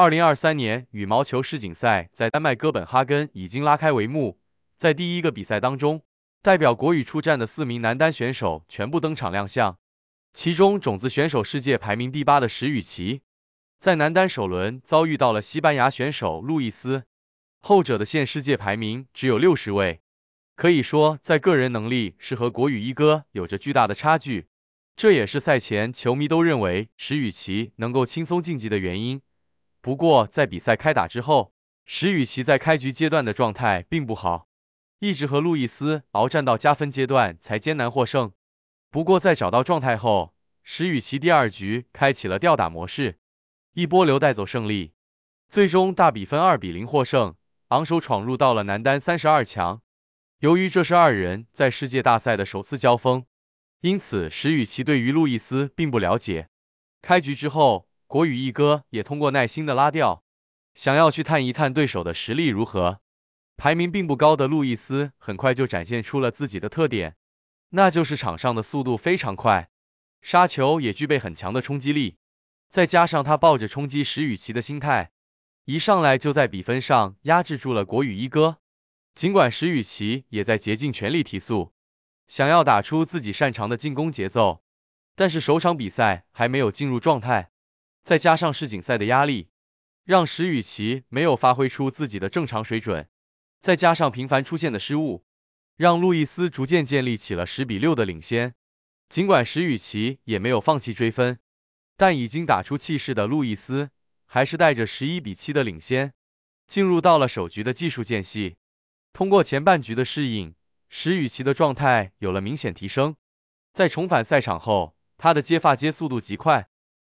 二零二三年羽毛球世锦赛在丹麦哥本哈根已经拉开帷幕，在第一个比赛当中，代表国羽出战的四名男单选手全部登场亮相，其中种子选手世界排名第八的石宇奇，在男单首轮遭遇到了西班牙选手路易斯，后者的现世界排名只有六十位，可以说在个人能力是和国羽一哥有着巨大的差距，这也是赛前球迷都认为石宇奇能够轻松晋级的原因。不过，在比赛开打之后，石宇奇在开局阶段的状态并不好，一直和路易斯鏖战到加分阶段才艰难获胜。不过，在找到状态后，石宇奇第二局开启了吊打模式，一波流带走胜利，最终大比分二比零获胜，昂首闯入到了男单三十二强。由于这是二人在世界大赛的首次交锋，因此石宇奇对于路易斯并不了解。开局之后，国羽一哥也通过耐心的拉吊，想要去探一探对手的实力如何。排名并不高的路易斯很快就展现出了自己的特点，那就是场上的速度非常快，杀球也具备很强的冲击力。再加上他抱着冲击石宇奇的心态，一上来就在比分上压制住了国羽一哥。尽管石宇奇也在竭尽全力提速，想要打出自己擅长的进攻节奏，但是首场比赛还没有进入状态。再加上世锦赛的压力，让石宇奇没有发挥出自己的正常水准。再加上频繁出现的失误，让路易斯逐渐建立起了十比六的领先。尽管石宇奇也没有放弃追分，但已经打出气势的路易斯，还是带着十一比七的领先，进入到了首局的技术间隙。通过前半局的适应，石宇奇的状态有了明显提升。在重返赛场后，他的接发接速度极快。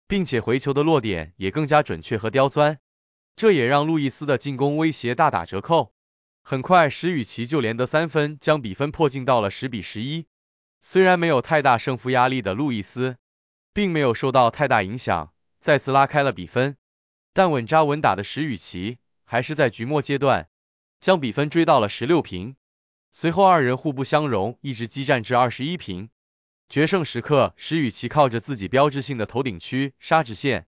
并且回球的落点也更加准确和刁钻，这也让路易斯的进攻威胁大打折扣。很快，石宇奇就连得三分，将比分迫近到了十比十一。虽然没有太大胜负压力的路易斯，并没有受到太大影响，再次拉开了比分。但稳扎稳打的石宇奇，还是在局末阶段将比分追到了十六平。随后，二人互不相容，一直激战至二十一平。决胜时刻，石宇奇靠着自己标志性的头顶区杀直线，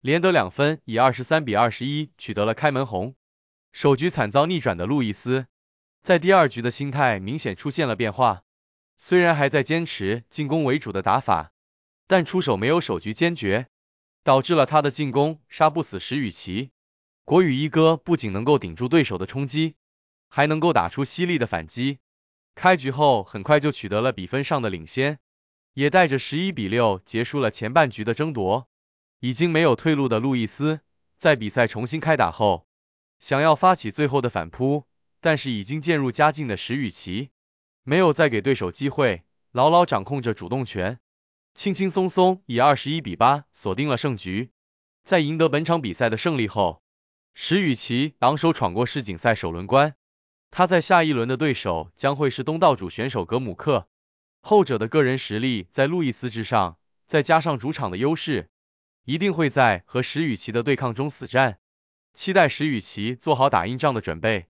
连得两分，以二十三比二十一取得了开门红。首局惨遭逆转的路易斯，在第二局的心态明显出现了变化，虽然还在坚持进攻为主的打法，但出手没有首局坚决，导致了他的进攻杀不死石宇奇。国羽一哥不仅能够顶住对手的冲击，还能够打出犀利的反击，开局后很快就取得了比分上的领先。也带着十一比六结束了前半局的争夺，已经没有退路的路易斯，在比赛重新开打后，想要发起最后的反扑，但是已经渐入佳境的石宇奇，没有再给对手机会，牢牢掌控着主动权，轻轻松松以二十一比八锁定了胜局。在赢得本场比赛的胜利后，石宇奇昂首闯过世锦赛首轮关，他在下一轮的对手将会是东道主选手格姆克。后者的个人实力在路易斯之上，再加上主场的优势，一定会在和石雨奇的对抗中死战。期待石雨奇做好打硬仗的准备。